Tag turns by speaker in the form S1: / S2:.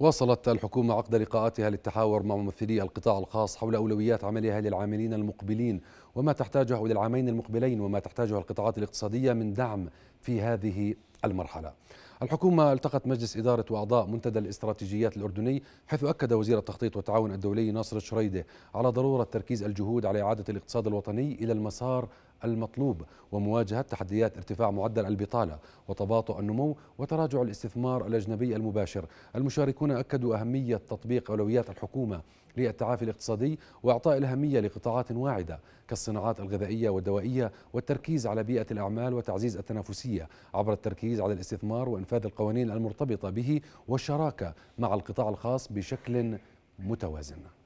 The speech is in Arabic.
S1: واصلت الحكومة عقد لقاءاتها للتحاور مع ممثلي القطاع الخاص حول أولويات عملها للعاملين المقبلين وما تحتاجه للعامين المقبلين وما تحتاجه القطاعات الاقتصادية من دعم في هذه المرحلة الحكومة التقت مجلس إدارة وأعضاء منتدى الاستراتيجيات الأردني حيث أكد وزير التخطيط والتعاون الدولي ناصر الشريدة على ضرورة تركيز الجهود على إعادة الاقتصاد الوطني إلى المسار المطلوب ومواجهة تحديات ارتفاع معدل البطالة وتباطؤ النمو وتراجع الاستثمار الأجنبي المباشر المشاركون أكدوا أهمية تطبيق أولويات الحكومة للتعافي الاقتصادي وإعطاء الأهمية لقطاعات واعدة كالصناعات الغذائية والدوائية والتركيز على بيئة الأعمال وتعزيز التنافسية عبر التركيز على الاستثمار وإنفاق نفاذ القوانين المرتبطة به والشراكة مع القطاع الخاص بشكل متوازن